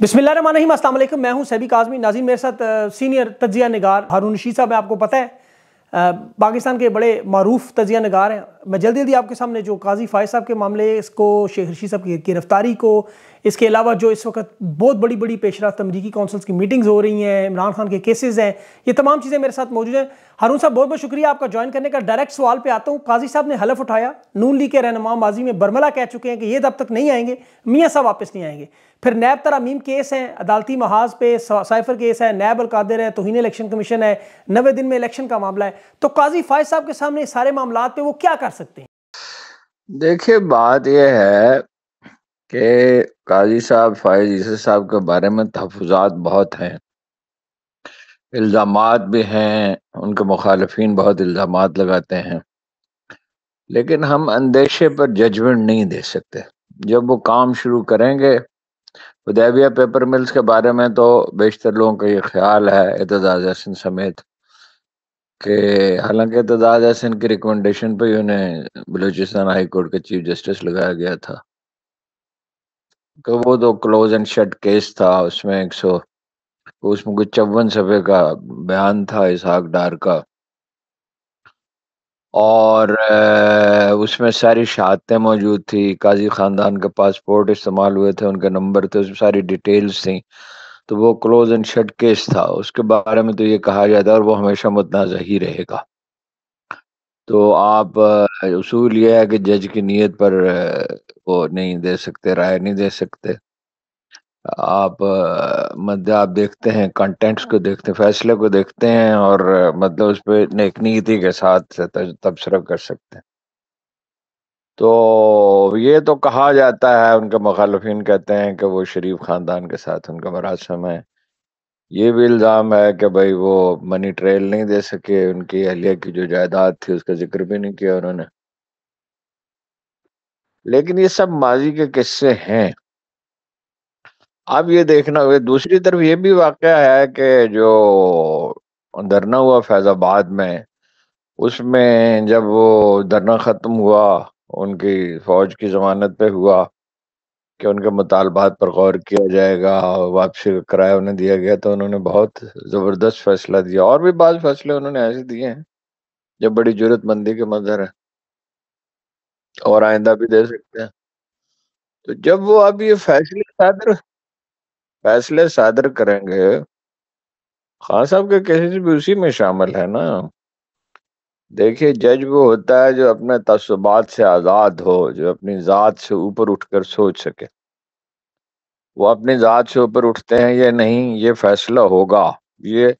बिस्मिल्लाम असलम मैं हूं सैबी काजमी नाजिन मेरे साथ सीनियर तजिया नगार हारून रशीद साहब आपको पता है पाकिस्तान के बड़े मरूफ तजिया नगार हैं मैं जल्दी जल्दी आपके सामने जो काजी फ़ायद साहब के मामले इसको शेख रशीद साहब की गिरफ्तारी को इसके अलावा जो इस वक्त बहुत बड़ी बड़ी पेशरफ अमरीकी काउंसिल्स की मीटिंग्स हो रही हैं इमरान खान के केसेस हैं ये तमाम चीज़ें मेरे साथ मौजूद हैं हरून साहब बहुत बहुत शुक्रिया आपका ज्वाइन करने का डायरेक्ट सवाल पे आता हूँ काजी साहब ने हलफ उठाया नून ली के रहनमा माजी में बर्मला कह चुके हैं कि ये तब तक नहीं आएंगे मियाँ साहब वापस नहीं आएंगे फिर नैब तरामीम केस हैं अदालती महाज पे साइफर केस है नैब अलकादर है तोहन इलेक्शन कमीशन है नवे दिन में इलेक्शन का मामला है तो काजी फायज साहब के सामने सारे मामला पे वो क्या कर सकते हैं देखिए बात यह है कि काजी साहब फायज ईसर साहब के बारे में तहफात बहुत हैं इल्ज़ाम भी हैं उनके मुखालफन बहुत इल्ज़ाम लगाते हैं लेकिन हम अंदेशे पर जजमेंट नहीं दे सकते जब वो काम शुरू करेंगे उदैबिया पेपर मिल्स के बारे में तो बेशतर लोगों का ये ख्याल है एतजाज हसन समेत कि हालांकि एतजाज हसन की रिकमेंडेशन पर ही उन्हें बलूचिस्तान हाई कोर्ट के चीफ जस्टिस लगाया गया था तो वो तो क्लोज एंड शट केस था उसमें एक सौ उसमें कुछ चौवन सफ़े का बयान था इसहाक डार का और उसमें सारी शहादतें मौजूद थी काजी ख़ानदान के पासपोर्ट इस्तेमाल हुए थे उनके नंबर थे उसमें सारी डिटेल्स थी तो वो क्लोज एंड शट केस था उसके बारे में तो ये कहा जाता है और वो हमेशा मुतनाज़ ही रहेगा तो आप उसूल यह है कि जज की नीयत पर वो नहीं दे सकते राय नहीं दे सकते आप मतलब आप देखते हैं कंटेंट्स को देखते हैं फैसले को देखते हैं और मतलब उस पर नीति के साथ तबसरा कर सकते हैं तो ये तो कहा जाता है उनके मुखालफिन कहते हैं कि वो शरीफ ख़ानदान के साथ उनका मरासम है ये भी इल्जाम है कि भाई वो मनी ट्रेल नहीं दे सके उनकी अहलिया की जो जायदाद थी उसका जिक्र भी नहीं किया उन्होंने लेकिन ये सब माजी के किस्से हैं अब ये देखना हुए दूसरी तरफ ये भी वाक़ है कि जो धरना हुआ फैज़ाबाद में उसमें जब वो धरना ख़त्म हुआ उनकी फ़ौज की ज़मानत पे हुआ कि उनके मुतालबात पर गौर किया जाएगा और वापसी का किराया उन्हें दिया गया तो उन्होंने बहुत ज़बरदस्त फैसला दिया और भी बाद फैसले उन्होंने ऐसे दिए हैं जो बड़ी जरूरतमंदी के मंजर हैं और आइंदा भी दे सकते हैं तो जब वो अब ये फैसले सादर फैसले सादर करेंगे खान साहब के कैसे भी उसी में शामिल है ना देखिए जज वो होता है जो अपने तसबात से आज़ाद हो जो अपनी ज़ात से ऊपर उठकर सोच सके वो अपनी ज़ात से ऊपर उठते हैं ये नहीं ये फैसला होगा ये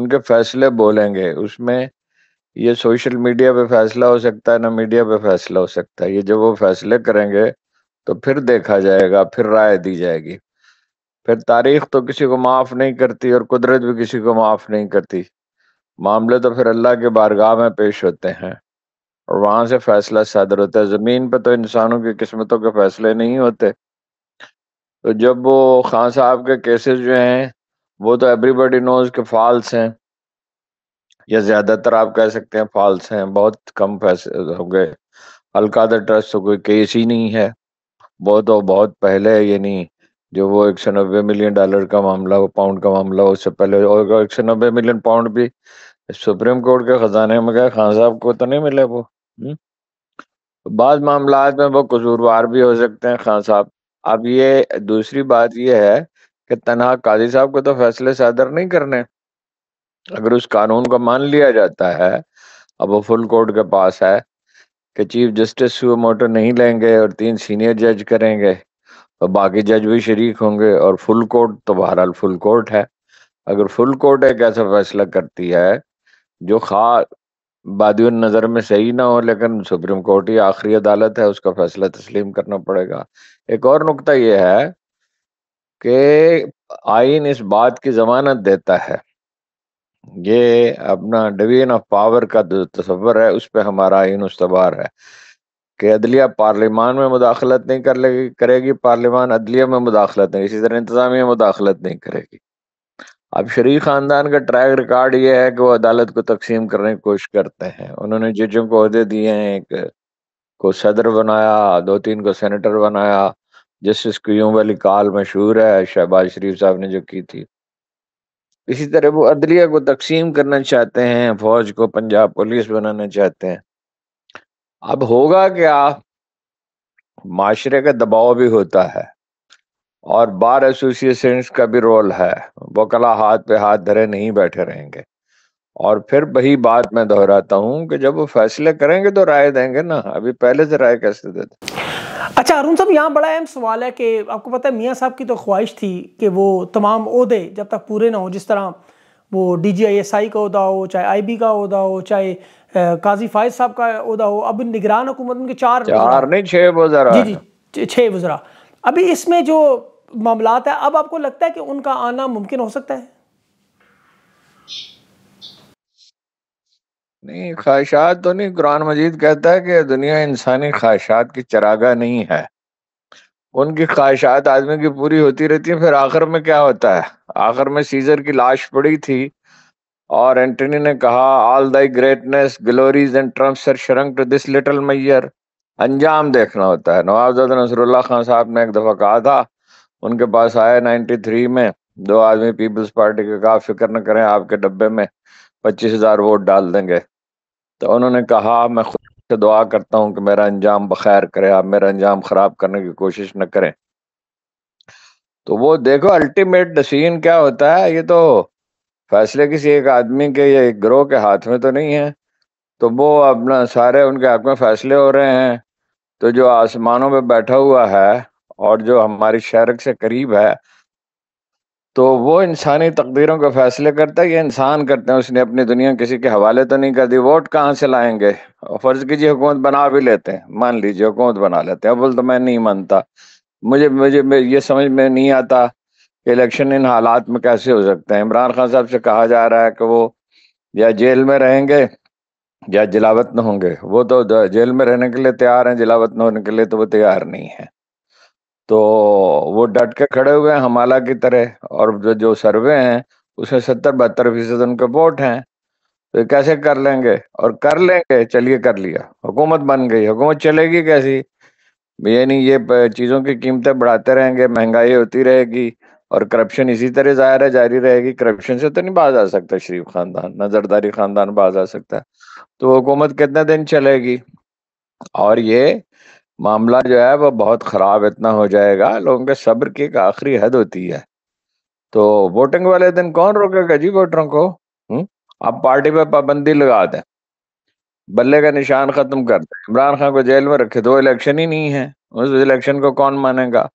उनके फैसले बोलेंगे उसमें ये सोशल मीडिया पे फैसला हो सकता है ना मीडिया पे फैसला हो सकता है ये जब वो फैसले करेंगे तो फिर देखा जाएगा फिर राय दी जाएगी फिर तारीख तो किसी को माफ़ नहीं करती और कुदरत भी किसी को माफ़ नहीं करती मामले तो फिर अल्लाह के बारगाह में पेश होते हैं और वहां से फैसला सदर होता है ज़मीन पर तो इंसानों की किस्मतों के फैसले नहीं होते तो जब वो खान साहब के केसेस जो हैं वो तो एवरीबडी नोज के फॉल्स हैं या ज़्यादातर आप कह सकते हैं फॉल्स हैं बहुत कम फैसले हो गए अलका ट्रस्ट तो कोई केस ही नहीं है वो तो बहुत पहले यानी जो वो एक सौ नब्बे मिलियन डॉलर का मामला पाउंड का मामला उससे पहले और एक सौ नब्बे मिलियन पाउंड भी सुप्रीम कोर्ट के खजाने में गए खान साहब को तो नहीं मिले वो हम्म? बाद मामला में वो कसूरवार भी हो सकते हैं खान साहब अब ये दूसरी बात यह है कि तनहा काजी साहब को तो फैसले सादर नहीं करने अगर उस कानून को मान लिया जाता है अब वो फुल कोर्ट के पास है कि चीफ जस्टिस सुओ मोटो नहीं लेंगे और तीन सीनियर जज करेंगे और तो बाकी जज भी शरीक होंगे और फुल कोर्ट तो बहरहाल फुल कोर्ट है अगर फुल कोर्ट एक ऐसा फैसला करती है जो खा नज़र में सही ना हो लेकिन सुप्रीम कोर्ट ही आखिरी अदालत है उसका फैसला तस्लीम करना पड़ेगा एक और नुकता यह है कि आइन इस बात की जमानत देता है ये अपना डिवीजन ऑफ पावर का जो तस्वर है उस पर हमारा आइन उसबार है कि अदलिया पार्लियामान में मुदाखलत नहीं कर लेगी करेगी पार्लियामान अदलिया में मुदाखलत नहीं इसी तरह इंतजामिया मुदाखलत नहीं करेगी अब शरीफ खानदान का ट्रैक रिकॉर्ड ये है कि वो अदालत को तकसीम करने की कोशिश करते हैं उन्होंने जजों को अहदे दिए हैं एक को सदर बनाया दो तीन को सेनेटर बनाया जस्टिस क्यूम वाली कॉल मशहूर है शहबाज शरीफ साहब ने जो की थी इसी तरह वो अदलिया को तकसीम करना चाहते हैं फौज को पंजाब पुलिस बनाना चाहते हैं अब होगा क्या माशरे का दबाव भी होता है और बार एसोसिएशन का भी रोल है वकला हाथ पे हाथ धरे नहीं बैठे रहेंगे और फिर वही बात मैं दोहराता हूँ कि जब वो फैसले करेंगे तो राय देंगे ना अभी पहले से राय कैसे देते अच्छा अरुण साहब यहाँ बड़ा अहम सवाल है कि आपको पता है मियाँ साहब की तो ख्वाहिश थी कि वो तमाम अहदे जब तक पूरे ना हो जिस तरह वो D G I S I का अहदा हो चाहे आई बी का अहदा हो चाहे काजी फायज साहब का अहदा हो अब निगरान हुकूमत उनके चार चार नहीं छः वजरा जी जी छः वजरा अभी इसमें जो मामला है अब आपको लगता है कि उनका आना मुमकिन हो सकता है नहीं ख्वाहिशात तो नहीं कुरान मजीद कहता है कि दुनिया इंसानी ख्वाहिशात की चरागा नहीं है उनकी ख्वाहिशात आदमी की पूरी होती रहती है फिर आखिर में क्या होता है आखिर में सीजर की लाश पड़ी थी और एंटनी ने कहा all thy greatness glories and trump sir shrunk to this little measure अंजाम देखना होता है नवाबजद नसरुल्ला खान साहब ने एक दफा कहा था उनके पास आया 93 में दो आदमी पीपल्स पार्टी के कहा फिक्र न करें आपके डब्बे में पच्चीस हजार वोट डाल देंगे तो उन्होंने कहा मैं खुद से दुआ करता हूँ कि मेरा अंजाम बखैर करे आप मेरा अंजाम खराब करने की कोशिश न करें तो वो देखो अल्टीमेट डिसीजन क्या होता है ये तो फैसले किसी एक आदमी के या एक ग्रोह के हाथ में तो नहीं है तो वो अपना सारे उनके हाथ में फैसले हो रहे हैं तो जो आसमानों में बैठा हुआ है और जो हमारे शहर से करीब है तो वो इंसानी तकदीरों के फैसले करता है ये इंसान करते हैं उसने अपनी दुनिया किसी के हवाले तो नहीं कर दी वोट कहाँ से लाएंगे फर्ज कीजिए हुकूमत बना भी लेते हैं मान लीजिए हुकूमत बना लेते हैं बोल तो मैं नहीं मानता मुझे मुझे ये समझ में नहीं आता कि इलेक्शन इन हालात में कैसे हो सकते हैं इमरान खान साहब से कहा जा रहा है कि वो या जेल में रहेंगे या जिलावत न होंगे वो तो जेल में रहने के लिए तैयार हैं जिलावत न होने के लिए तो वो तैयार नहीं है तो वो डट के खड़े हुए हैं हमाला की तरह और जो जो सर्वे हैं उसमें सत्तर बहत्तर फीसद उनके वोट हैं तो कैसे कर लेंगे और कर लेंगे चलिए कर लिया हुकूमत बन गई हुकूमत चलेगी कैसी ये नहीं ये चीज़ों की कीमतें बढ़ाते रहेंगे महंगाई होती रहेगी और करप्शन इसी तरह जाहिर है जारी रहेगी करप्शन से तो नहीं बाज आ सकता शरीफ खानदान नजरदारी खानदान बाज आ सकता है तो हुकूमत कितने दिन चलेगी और ये मामला जो है वो बहुत ख़राब इतना हो जाएगा लोगों के सब्र की एक आखिरी हद होती है तो वोटिंग वाले दिन कौन रोकेगा जी वोटरों को हुँ? हम्म? आप पार्टी पे पाबंदी लगा दें बल्ले का निशान खत्म कर दें इमरान खान को जेल में रखे दो इलेक्शन ही नहीं है उस इलेक्शन को कौन मानेगा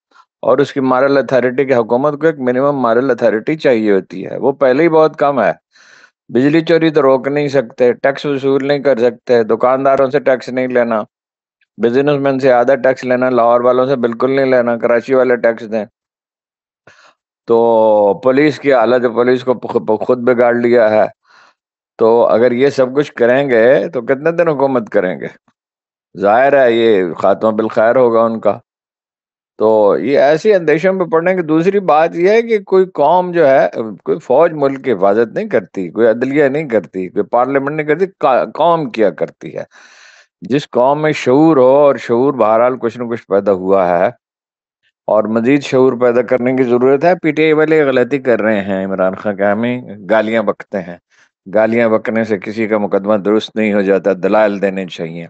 और उसकी मॉरल अथॉरिटी की हुकूमत को एक मिनिमम मॉरल अथॉरिटी चाहिए होती है वो पहले ही बहुत कम है बिजली चोरी तो रोक नहीं सकते टैक्स वसूल नहीं कर सकते दुकानदारों से टैक्स नहीं लेना बिजनेसमैन से आधा टैक्स लेना लाहौर वालों से बिल्कुल नहीं लेना कराची वाले टैक्स दें तो पुलिस की हालत पुलिस को खुद बिगाड़ लिया है तो अगर ये सब कुछ करेंगे तो कितने दिन हुकूमत करेंगे जाहिर है ये खात्मा खैर होगा उनका तो ये ऐसे अंदेशों में पड़ने की दूसरी बात यह है कि कोई कौम जो है कोई फौज मुल्क की हिफाजत नहीं करती कोई अदलिया नहीं करती कोई पार्लियामेंट नहीं करती कौम किया करती है जिस कौम में शूर हो और शूर बहरहाल कुछ ना कुछ पैदा हुआ है और मजीद शूर पैदा करने की ज़रूरत है पीटीआई वाले गलती कर रहे हैं इमरान खान के हमें गालियाँ बकते हैं गालियाँ बकने से किसी का मुकदमा दुरुस्त नहीं हो जाता दलाल देने चाहिए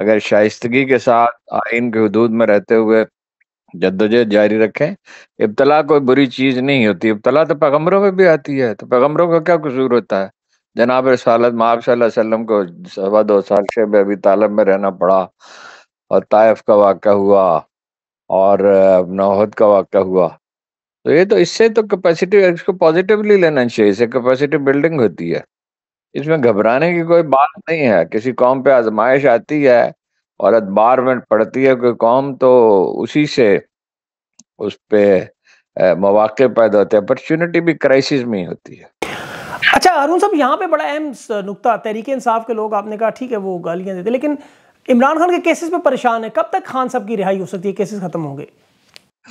अगर शाइस्तगी के साथ आइन के हदूद में रहते हुए जद्दोजहद जारी रखें इब्तला कोई बुरी चीज़ नहीं होती इब्तला तो पैगम्बरों में भी आती है तो पैगम्बरों का क्या कसूर होता है जनाब रसालत माब वसल्लम को सवा दो साल शेब अभी तालब में रहना पड़ा और ताइफ का वाक़ हुआ और नौहद का वाक़ हुआ तो ये तो इससे तो कैपेसिटी इसको पॉजिटिवली लेना चाहिए इससे कैपेसिटी बिल्डिंग होती है इसमें घबराने की कोई बात नहीं है किसी कौम पे आजमाइश आती है और अखबार में पड़ती है कोई कौम तो उसी से उस पर मौाक़े पैदा होते हैं अपॉर्चुनिटी भी क्राइसिस में ही होती है अच्छा अरुण साहब यहाँ पे बड़ा अहम नुकता तहरीक इंसाफ के लोग आपने कहा ठीक है वो गालियाँ देते लेकिन इमरान खान के केसेस पे परेशान है कब तक खान साहब की रिहाई हो सकती है केसेस खत्म होंगे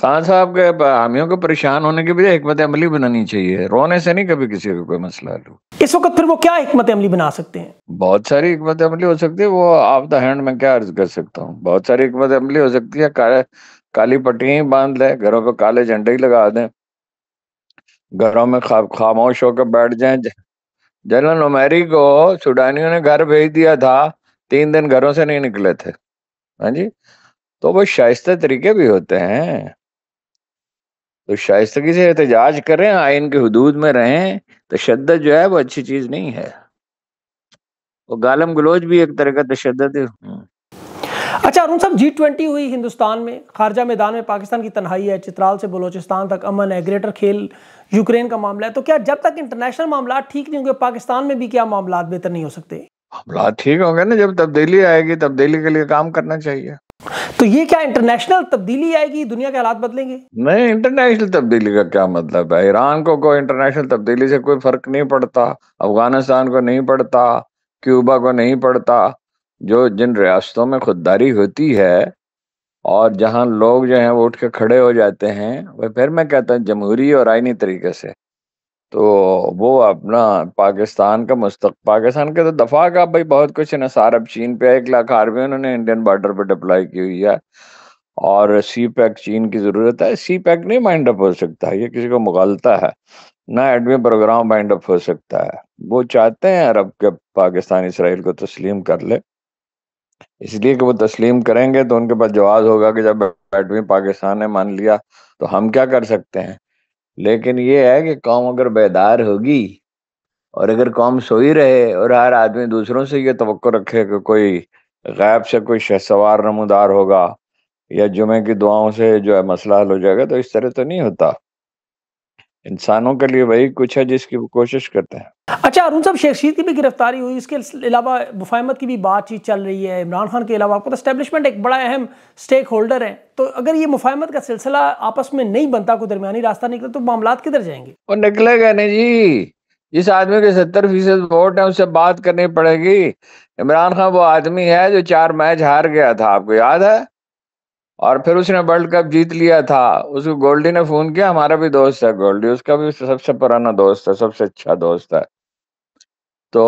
खान साहब के हामियों को परेशान होने की बजाय हमत अमली बनानी चाहिए रोने से नहीं कभी किसी को कोई मसला लो इस वक्त फिर वो क्या हमत अमली बना सकते हैं बहुत सारी हमत अमली हो सकती है वो आप द हैंड में क्या अर्ज कर सकता हूँ बहुत सारी हमत अमली हो सकती है काले काली पट्टियां बांध लें घरों पर काले झंडे ही लगा दें घरों में खा, खामोश होकर बैठ जाए जनरल उमेरी को सुडानियों ने घर भेज दिया था तीन दिन घरों से नहीं निकले थे हाँ जी तो वो शाइस्ते तरीके भी होते हैं तो शाइस्तगी से एहतजाज करें आइन के हदूद में रहें तशद जो है वो अच्छी चीज नहीं है वो गालम गलोज भी एक तरह का तशद हम्म। अच्छा अरुण साहब जी ट्वेंटी हुई हिंदुस्तान में खारजा मैदान में पाकिस्तान की तनहाई है चित्राल से बलोचिस्तान तक अमन है ग्रेटर खेल यूक्रेन का मामला है तो क्या जब तक इंटरनेशनल मामला ठीक नहीं होंगे पाकिस्तान में भी क्या मामला बेहतर नहीं हो सकते मामला ठीक होंगे ना जब तब्दीली आएगी तब्दीली के लिए काम करना चाहिए तो ये क्या इंटरनेशनल तब्दीली आएगी दुनिया के हालात बदलेंगे नहीं इंटरनेशनल तब्दीली का क्या मतलब है ईरान को कोई इंटरनेशनल तब्दीली से कोई फर्क नहीं पड़ता अफगानिस्तान को नहीं पड़ता क्यूबा को नहीं पड़ता जो जिन रियासतों में खुददारी होती है और जहां लोग जो हैं वो उठ के खड़े हो जाते हैं वह फिर मैं कहता हूँ जमहूरी और आइनी तरीके से तो वो अपना पाकिस्तान का मुस्तक पाकिस्तान के तो दफा का भाई बहुत कुछ है ना सारब चीन पे एक लाख आर्मी उन्होंने इंडियन बॉर्डर पर डिप्लाई की हुई है और सी पैक चीन की जरूरत है सी पैक नहीं माइंड अप हो सकता ये किसी को मुगलता है ना एडमी प्रोग्राम माइंड अप हो सकता है वो चाहते हैं अरब के पाकिस्तान इसराइल को तस्लीम कर ले इसलिए कि वो तस्लीम करेंगे तो उनके पास जवाब होगा कि जब बैठवी पाकिस्तान ने मान लिया तो हम क्या कर सकते हैं लेकिन ये है कि कौम अगर बेदार होगी और अगर कौम सोई रहे और हर आदमी दूसरों से ये तो रखे कि कोई गैब से कोई शहसवार नमदार होगा या जुमे की दुआओं से जो है मसला हल हो जाएगा तो इस तरह तो नहीं होता इंसानों के लिए वही कुछ है जिसकी वो कोशिश करते हैं अच्छा अरुण साहब शेख की भी गिरफ्तारी हुई इसके अलावा मुफाहमत की भी बातचीत चल रही है इमरान खान के अलावा आपको स्टैब्लिशमेंट तो एक बड़ा अहम स्टेक होल्डर है तो अगर ये मुफाहमत का सिलसिला आपस में नहीं बनता कोई दरमियानी रास्ता निकले तो मामला किधर जाएंगे और निकलेगा नहीं जी जिस आदमी के सत्तर फीसद वोट है उससे बात करनी पड़ेगी इमरान खान वो आदमी है जो चार मैच हार गया था आपको याद है और फिर उसने वर्ल्ड कप जीत लिया था उसको गोल्डी ने फोन किया हमारा भी दोस्त है गोल्डी उसका भी सबसे पुराना दोस्त है सबसे अच्छा दोस्त है तो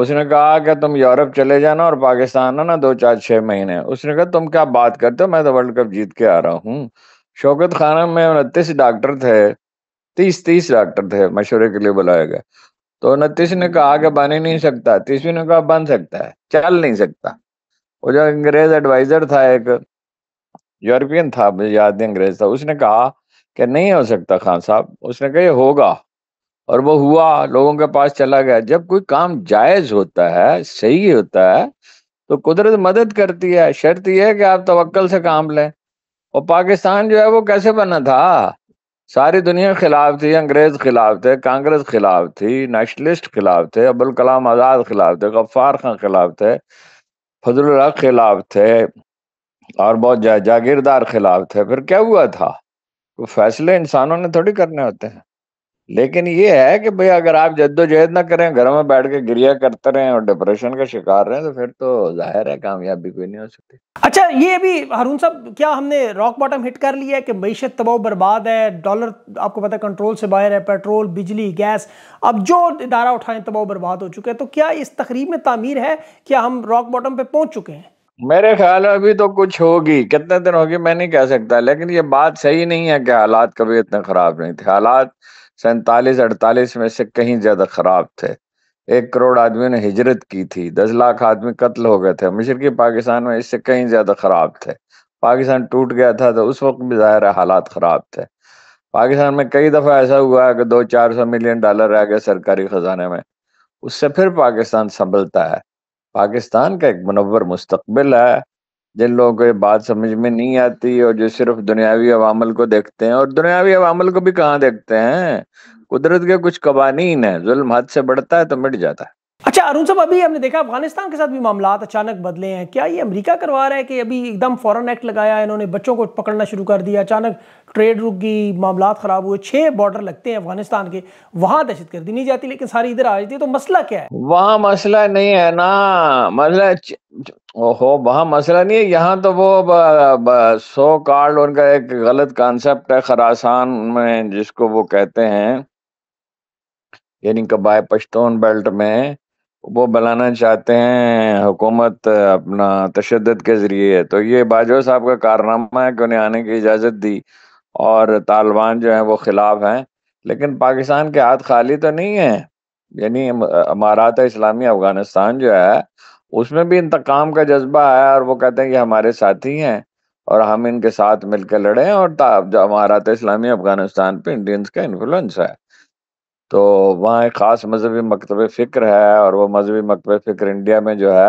उसने कहा कि तुम यूरोप चले जाना और पाकिस्तान ना दो चार छः महीने उसने कहा तुम क्या बात करते हो मैं तो वर्ल्ड कप जीत के आ रहा हूँ शौकत खाना में उनतीस डॉक्टर थे तीस तीस डॉक्टर थे मशवरे के लिए बुलाए गए तो उनतीस ने कहा कि बन ही नहीं सकता तीसवीं ने कहा बन सकता है चल नहीं सकता वो जो अंग्रेज एडवाइजर था एक यूरोपियन था याद अंग्रेज था उसने कहा कि नहीं हो सकता खान साहब उसने कहा ये होगा और वो हुआ लोगों के पास चला गया जब कोई काम जायज होता है सही होता है तो कुदरत मदद करती है शर्त यह है कि आप तवक्ल से काम लें और पाकिस्तान जो है वो कैसे बना था सारी दुनिया खिलाफ थी अंग्रेज खिलाफ थे कांग्रेस खिलाफ थी नेशनलिस्ट खिलाफ थे अबुल कलाम आज़ाद खिलाफ थे गफ्फार खान खिलाफ थे फजल खिलाफ थे और बहुत जा, जागीरदार खिलाफ थे फिर क्या हुआ था वो फैसले इंसानों ने थोड़ी करने होते हैं लेकिन ये है कि भाई अगर आप जद्दोजहद ना करें घर में बैठ के गिरिया करते रहें और डिप्रेशन का शिकार रहे तो फिर तो जाहिर है कामयाबी कोई नहीं हो सकती अच्छा ये अभी हारून साहब क्या हमने रॉक बॉटम हिट कर लिया है कि मीशत तबाह बर्बाद है डॉलर आपको पता है कंट्रोल से बाहर है पेट्रोल बिजली गैस अब जो इदारा उठाएं तबाह बर्बाद हो चुके हैं तो क्या इस तकरीब में तामीर है क्या हम रॉक बॉटम पर पहुँच चुके हैं मेरे ख्याल में अभी तो कुछ होगी कितने दिन होगी मैं नहीं कह सकता लेकिन ये बात सही नहीं है कि हालात कभी इतने खराब नहीं थे हालात सैतालीस अड़तालीस में से कहीं ज्यादा खराब थे एक करोड़ आदमियों ने हिजरत की थी दस लाख आदमी कत्ल हो गए थे की पाकिस्तान में इससे कहीं ज्यादा खराब थे पाकिस्तान टूट गया था तो उस वक्त भी जाहिर है हालात खराब थे पाकिस्तान में कई दफा ऐसा हुआ है कि दो चार सौ मिलियन डॉलर रह गए सरकारी खजाने में उससे फिर पाकिस्तान संभलता है पाकिस्तान का एक मनवर मुस्तबिल है जिन लोगों को ये बात समझ में नहीं आती और जो सिर्फ दुनियावी अवामल को देखते हैं और दुनियावी अवामल को भी कहाँ देखते हैं कुदरत के कुछ कवानीन है जुल्म हद से बढ़ता है तो मिट जाता है अच्छा अरुण साहब अभी हमने देखा अफगानिस्तान के साथ भी मामला अचानक बदले हैं क्या ये अमेरिका करवा रहा है कि अभी एकदम फॉरन एक्ट लगाया इन्होंने बच्चों को पकड़ना शुरू कर दिया अचानक ट्रेड रुक गई मामला ख़राब हुए छह बॉर्डर लगते हैं अफगानिस्तान के वहां दहशत गर्दी नहीं जाती लेकिन सारी इधर आ जाती है तो मसला क्या है वहाँ मसला नहीं है ना मसला ओहो वहाँ मसला नहीं है यहाँ तो वो सो कार्ड उनका एक गलत कॉन्सेप्ट है खरासान में जिसको वो कहते हैं यानी कबाय पश्तून बेल्ट में वो बनाना चाहते हैं हुकूमत अपना तशद के ज़रिए तो ये बाजवा साहब का कारनामा है कि उन्हें आने की इजाज़त दी और तालिबान जो है वो खिलाफ हैं लेकिन पाकिस्तान के हाथ खाली तो नहीं है यानी अमारात इस्लामी अफगानिस्तान जो है उसमें भी इंतकाम का जज्बा है और वो कहते हैं कि हमारे साथी हैं और हम इनके साथ मिलकर लड़े और अमारात इस्लामी अफगानिस्तान पे इंडियंस का इन्फ्लुएंस है तो वहाँ एक ख़ास मजहबी मकतब फ़िक्र है और वो मजहबी मकतब फ़िक्र इंडिया में जो है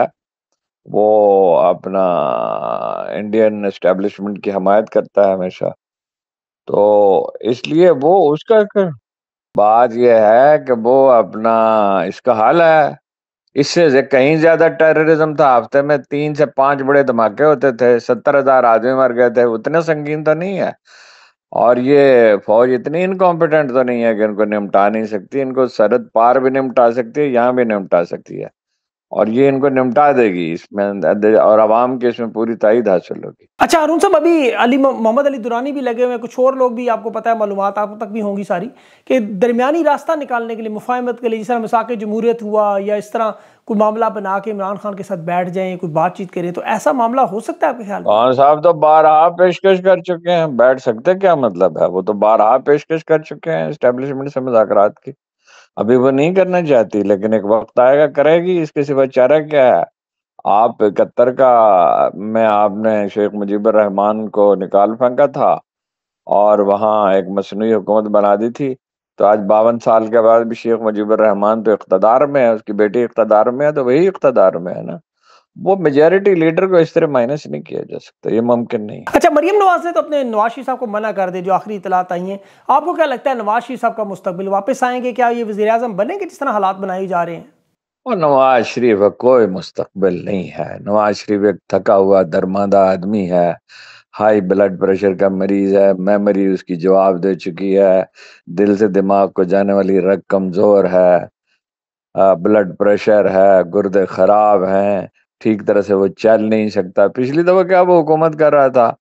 वो अपना इंडियन इस्टेब्लिशमेंट की हमायत करता है हमेशा तो इसलिए वो उसका कर बात यह है कि वो अपना इसका हाल है इससे कहीं ज्यादा टेररिज्म था हफ्ते में तीन से पांच बड़े धमाके होते थे सत्तर हजार आदमी मर गए थे उतना संगीन तो नहीं है और ये फौज इतनी इनकॉम्पिटेंट तो नहीं है कि इनको निपटा नहीं सकती इनको सरहद पार भी निपटा सकती है यहाँ भी निपटा सकती है और ये इनको निपटा देगी इसमें और आवाम के इसमें पूरी तायद हासिल होगी अच्छा अरुण साहब अभी अली मोहम्मद अली दुरानी भी लगे हुए हैं कुछ और लोग भी आपको पता है मालूम आप तक भी होंगी सारी कि दरमियानी रास्ता निकालने के लिए मुफाहमत के लिए जिस तरह मसाक जमहूरियत हुआ या इस तरह कोई मामला बना के इमरान खान के साथ बैठ जाए कोई बातचीत करें तो ऐसा मामला हो सकता है आपके ख्याल खान साहब तो बारहा पेशकश कर चुके हैं बैठ सकते क्या मतलब है वो तो बारहा पेशकश कर चुके हैं इस्टेब्लिशमेंट से मुजाकर की अभी वो नहीं करना चाहती लेकिन एक वक्त आएगा करेगी इसके सिवा चारा क्या है आप इकहत्तर का में आपने शेख मुजीबर रहमान को निकाल फेंका था और वहाँ एक मसनू हुकूमत बना दी थी तो आज बावन साल के बाद भी शेख मुजीबर रहमान तो इकतदार में है उसकी बेटी इकतदार में है तो वही इकतदार में है ना वो मेजोरिटी लीडर को इस तरह माइनस नहीं किया जा सकता ये मुमकिन नहीं अच्छा मरियम नवाज ने तो अपने नवाशी साहब को मना कर दे जो आखिरी इतलात आई है आपको क्या लगता है नवाज शरीफ साहब का मुस्तबिल वापस आएंगे क्या ये वजी अजम बनेंगे जिस तरह हालात बनाए जा रहे हैं और नवाज शरीफ का कोई मुस्तबिल नहीं है नवाज शरीफ एक थका हुआ दरमादा आदमी है हाई ब्लड प्रेशर का मरीज है मेमोरी उसकी जवाब दे चुकी है दिल से दिमाग को जाने वाली रग कमजोर है ब्लड प्रेशर है गुर्दे खराब हैं ठीक तरह से वो चल नहीं सकता पिछली दफा क्या वो हुकूमत कर रहा था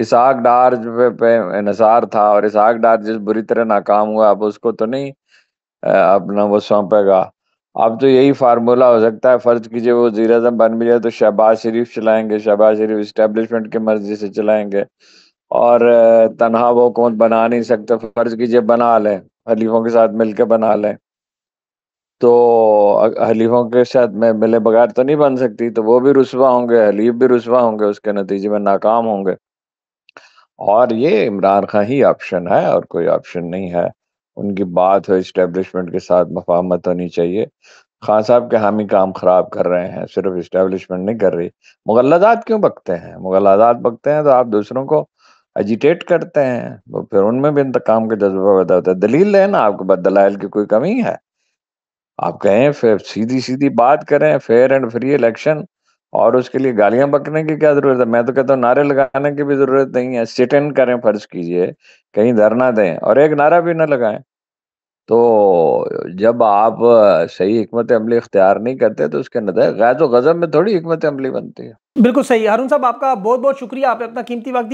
इसहाक डार पे, पे इसार था और इसहाक डार जिस बुरी तरह नाकाम हुआ अब उसको तो नहीं अपना वो सौंपेगा अब तो यही फार्मूला हो सकता है फर्ज कीजिए वो वजीर अजम बन भी जाए तो शहबाज शरीफ चलाएंगे शहबाज शरीफ इस्टेब्लिशमेंट की मर्जी से चलाएंगे और तनहा वो हुकूमत बना नहीं सकते फर्ज कीजिए बना लें खलीफों के साथ मिलकर बना लें तो हलीफों के साथ में मिले बगैर तो नहीं बन सकती तो वो भी रुसवा होंगे हलीफ भी रुसवा होंगे उसके नतीजे में नाकाम होंगे और ये इमरान खान ही ऑप्शन है और कोई ऑप्शन नहीं है उनकी बात हो इस्टेब्लिशमेंट के साथ मफाहमत होनी चाहिए खान साहब के हामी काम खराब कर रहे हैं सिर्फ इस्टेब्लिशमेंट नहीं कर रही मुगलदात क्यों बकते हैं मुगलदात बकते हैं तो आप दूसरों को एजिटेट करते हैं वो फिर उनमें भी इंतकाम के जज्बा पैदा होता है दलील है ना आपके पास दलाइल की कोई कमी है आप कहें फिर सीधी सीधी बात करें फेयर एंड फ्री इलेक्शन और उसके लिए गालियां बकने की क्या जरूरत है मैं तो कहता हूँ नारे लगाने की भी जरूरत नहीं है सिट इन करें फर्ज कीजिए कहीं धरना दें और एक नारा भी ना लगाएं तो जब आप सही हमत अमली इख्तियार नहीं करते तो उसके नजर गैर तो गजब में थोड़ी हमत अमली बनती है बिल्कुल सही अरुण साहब आपका बहुत बहुत शुक्रिया आपने अपना कीमती वक्त दिया